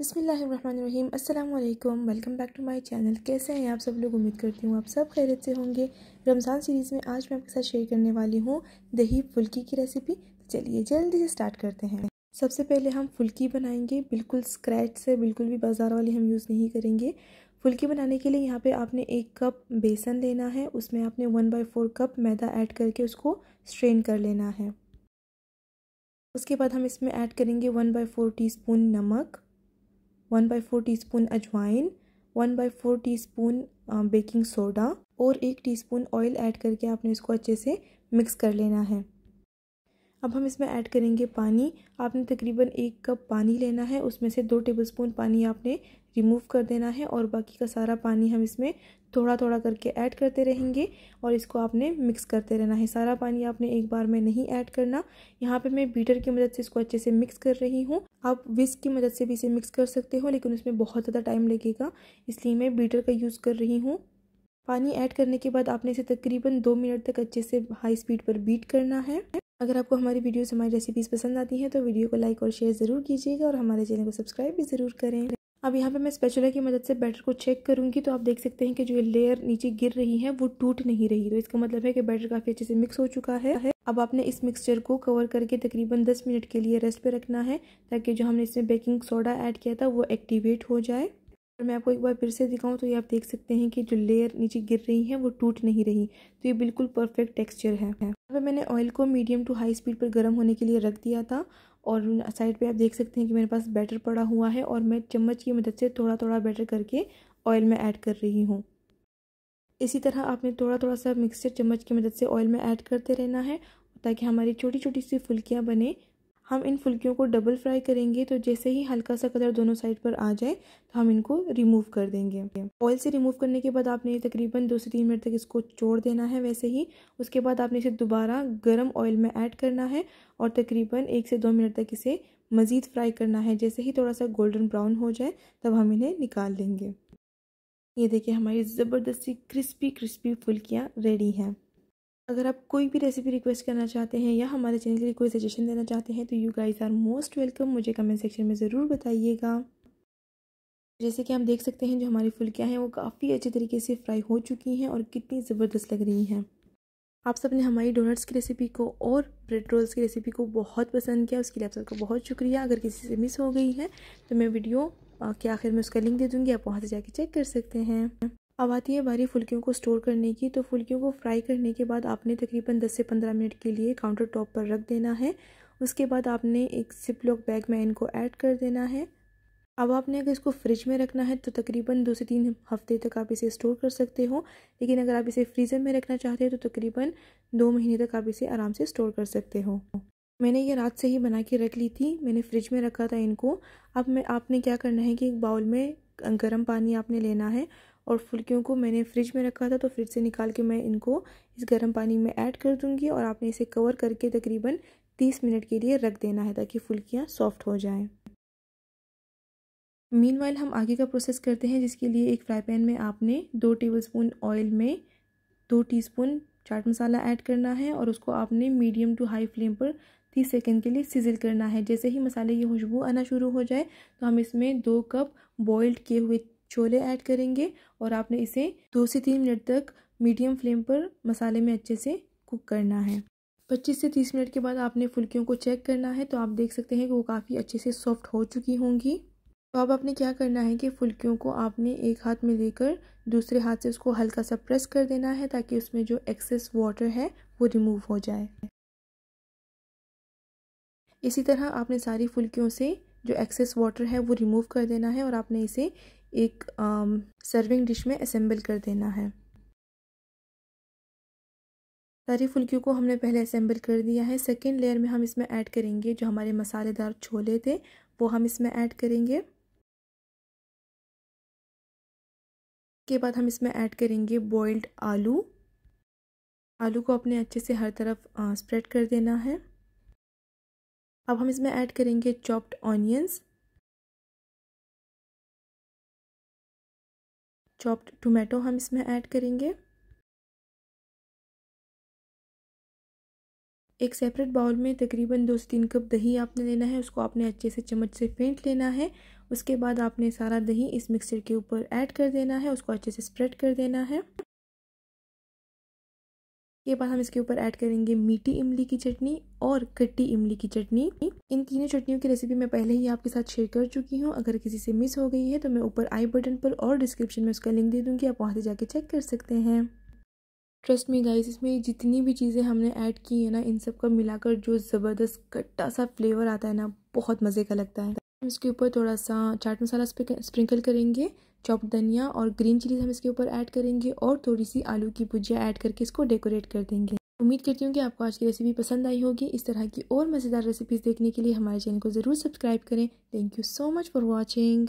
बसमीम् अल्लाम welcome back to my channel कैसे हैं आप सब लोग उम्मीद करती हूँ आप सब खैरियत से होंगे रमज़ान सीरीज़ में आज मैं आपके साथ शेयर करने वाली हूँ दही फुल्की की रेसिपी तो चलिए जल्दी से स्टार्ट करते हैं सबसे पहले हम फुल्की बनाएंगे बिल्कुल स्क्रैच से बिल्कुल भी बाज़ार वाली हम यूज़ नहीं करेंगे फुल्की बनाने के लिए यहाँ पर आपने एक कप बेसन लेना है उसमें आपने वन बाई फोर कप मैदा ऐड करके उसको स्ट्रेन कर लेना है उसके बाद हम इसमें ऐड करेंगे वन बाई फोर टी नमक one by four teaspoon अजवाइन one by four teaspoon baking soda और एक टीस्पून ऑयल ऐड करके आपने इसको अच्छे से मिक्स कर लेना है अब हम इसमें ऐड करेंगे पानी आपने तकरीबन एक कप पानी लेना है उसमें से दो टेबलस्पून पानी आपने रिमूव कर देना है और बाकी का सारा पानी हम इसमें थोड़ा थोड़ा करके ऐड करते रहेंगे और इसको आपने मिक्स करते रहना है सारा पानी आपने एक बार में नहीं ऐड करना यहाँ पे मैं बीटर की मदद से इसको अच्छे से मिक्स कर रही हूँ आप विस्क की मदद से भी इसे मिक्स कर सकते हो लेकिन उसमें बहुत ज़्यादा टाइम लगेगा इसलिए मैं बीटर का यूज़ कर रही हूँ पानी ऐड करने के बाद आपने इसे तकरीबन दो मिनट तक अच्छे से हाई स्पीड पर बीट करना है अगर आपको हमारी वीडियोस हमारी रेसिपीज़ पसंद आती हैं तो वीडियो को लाइक और शेयर ज़रूर कीजिएगा और हमारे चैनल को सब्सक्राइब भी ज़रूर करें अब यहाँ पे मैं स्पेचुला की मदद से बैटर को चेक करूँगी तो आप देख सकते हैं कि जो लेयर नीचे गिर रही है वो टूट नहीं रही तो इसका मतलब है कि बैटर काफ़ी अच्छे से मिक्स हो चुका है अब आपने इस मिक्सचर को कवर करके तकरीबन 10 मिनट के लिए रेस्ट पे रखना है ताकि जो हमने इसमें बेकिंग सोडा ऐड किया था वो एक्टिवेट हो जाए और मैं आपको एक बार फिर से दिखाऊं तो ये आप देख सकते हैं कि जो लेयर नीचे गिर रही है वो टूट नहीं रही तो ये बिल्कुल परफेक्ट टेक्सचर है यहाँ पे मैंने ऑयल को मीडियम टू हाई स्पीड पर गर्म होने के लिए रख दिया था और साइड पे आप देख सकते हैं कि मेरे पास बैटर पड़ा हुआ है और मैं चम्मच की मदद से थोड़ा थोड़ा बैटर करके ऑयल में ऐड कर रही हूँ इसी तरह आपने थोड़ा थोड़ा सा मिक्सचर चम्मच की मदद से ऑयल में ऐड करते रहना है ताकि हमारी छोटी छोटी सी फुल्कियाँ बने हम इन फुल्कियों को डबल फ्राई करेंगे तो जैसे ही हल्का सा कलर दोनों साइड पर आ जाए तो हम इनको रिमूव कर देंगे ऑयल से रिमूव करने के बाद आपने तकरीबन दो से तीन मिनट तक इसको छोड़ देना है वैसे ही उसके बाद आपने इसे दोबारा गर्म ऑयल में ऐड करना है और तकरीबन एक से दो मिनट तक इसे मज़ीद फ्राई करना है जैसे ही थोड़ा सा गोल्डन ब्राउन हो जाए तब हम इन्हें निकाल लेंगे ये देखिए हमारी ज़बरदस्ती क्रिस्पी क्रिस्पी फुल्कियाँ रेडी हैं अगर आप कोई भी रेसिपी रिक्वेस्ट करना चाहते हैं या हमारे चैनल के लिए कोई सजेशन देना चाहते हैं तो you guys are most welcome मुझे कमेंट सेक्शन में ज़रूर बताइएगा जैसे कि आप देख सकते हैं जो हमारी फुलकियाँ हैं वो काफ़ी अच्छे तरीके से फ्राई हो चुकी हैं और कितनी ज़बरदस्त लग रही हैं आप सबने हमारी डोनट्स की रेसिपी को और ब्रेड रोल्स की रेसिपी को बहुत पसंद किया उसके लिए आप सबका बहुत शुक्रिया अगर किसी से मिस हो गई है तो मैं वीडियो के आखिर में उसका लिंक दे दूँगी आप वहाँ से जाके चेक कर सकते हैं अब आती है बारी फुल्कियों को स्टोर करने की तो फुल्कियों को फ्राई करने के बाद आपने तकरीबन 10 से 15 मिनट के लिए काउंटर टॉप पर रख देना है उसके बाद आपने एक सिप लॉक बैग में इनको ऐड कर देना है अब आपने अगर इसको फ्रिज में रखना है तो तकरीबन दो से तीन हफ्ते तक आप इसे स्टोर कर सकते हो लेकिन अगर आप इसे फ्रीज़र में रखना चाहते हो तो तकरीबन दो महीने तक आप इसे आराम से स्टोर कर सकते हो मैंने ये रात से ही बना के रख ली थी मैंने फ्रिज में रखा था इनको अब मैं आपने क्या करना है कि एक बाउल में गर्म पानी आपने लेना है और फुलकियों को मैंने फ्रिज में रखा था तो फ्रिज से निकाल के मैं इनको इस गर्म पानी में ऐड कर दूंगी और आपने इसे कवर करके तकरीबन तीस मिनट के लिए रख देना है ताकि फुलकियाँ सॉफ्ट हो जाएँ मीन हम आगे का प्रोसेस करते हैं जिसके लिए एक फ्राई पैन में आपने दो स्पून ऑयल में दो टीस्पून चाट मसाला ऐड करना है और उसको आपने मीडियम टू हाई फ्लेम पर तीस सेकेंड के लिए सिजल करना है जैसे ही मसाले की खुशबू आना शुरू हो जाए तो हम इसमें दो कप बॉइल्ड किए हुए छोले ऐड करेंगे और आपने इसे दो से तीन मिनट तक मीडियम फ्लेम पर मसाले में अच्छे से कुक करना है 25 से 30 मिनट के बाद आपने फुलकियों को चेक करना है तो आप देख सकते हैं कि वो काफ़ी अच्छे से सॉफ्ट हो चुकी होंगी तो अब आपने क्या करना है कि फुलकियों को आपने एक हाथ में लेकर दूसरे हाथ से उसको हल्का सा प्रेस कर देना है ताकि उसमें जो एक्सेस वाटर है वो रिमूव हो जाए इसी तरह आपने सारी फुलकियों से जो एक्सेस वाटर है वो रिमूव कर देना है और आपने इसे एक सर्विंग डिश में असेंबल कर देना है सारी फुल्कियों को हमने पहले असेंबल कर दिया है सेकेंड लेयर में हम इसमें ऐड करेंगे जो हमारे मसालेदार छोले थे वो हम इसमें ऐड करेंगे के बाद हम इसमें ऐड करेंगे बॉइल्ड आलू आलू को अपने अच्छे से हर तरफ स्प्रेड कर देना है अब हम इसमें ऐड करेंगे चॉप्ड ऑनियंस चॉप्ड टोमेटो हम इसमें ऐड करेंगे एक सेपरेट बाउल में तकरीबन दो से तीन कप दही आपने लेना है उसको आपने अच्छे से चम्मच से फेंट लेना है उसके बाद आपने सारा दही इस मिक्सचर के ऊपर ऐड कर देना है उसको अच्छे से स्प्रेड कर देना है के बाद हम इसके ऊपर ऐड करेंगे मीठी इमली की चटनी और खट्टी इमली की चटनी इन तीनों चटनियों की रेसिपी मैं पहले ही आपके साथ शेयर कर चुकी हूँ अगर किसी से मिस हो गई है तो मैं ऊपर आई बटन पर और डिस्क्रिप्शन में उसका लिंक दे दूंगी आप वहाँ से जाके चेक कर सकते हैं ट्रस्ट मी गाइस इसमें जितनी भी चीज़ें हमने ऐड की है ना इन सब का मिलाकर जो ज़बरदस्त खट्टा सा फ्लेवर आता है ना बहुत मज़े का लगता है हम इसके ऊपर थोड़ा सा चाट मसाला स्प्रिंकल करेंगे चॉप धनिया और ग्रीन चिलीज हम इसके ऊपर ऐड करेंगे और थोड़ी सी आलू की भुजिया ऐड करके इसको डेकोरेट कर देंगे उम्मीद करती हूँ कि आपको आज की रेसिपी पसंद आई होगी इस तरह की और मज़ेदार रेसिपीज़ देखने के लिए हमारे चैनल को ज़रूर सब्सक्राइब करें thank you so much for watching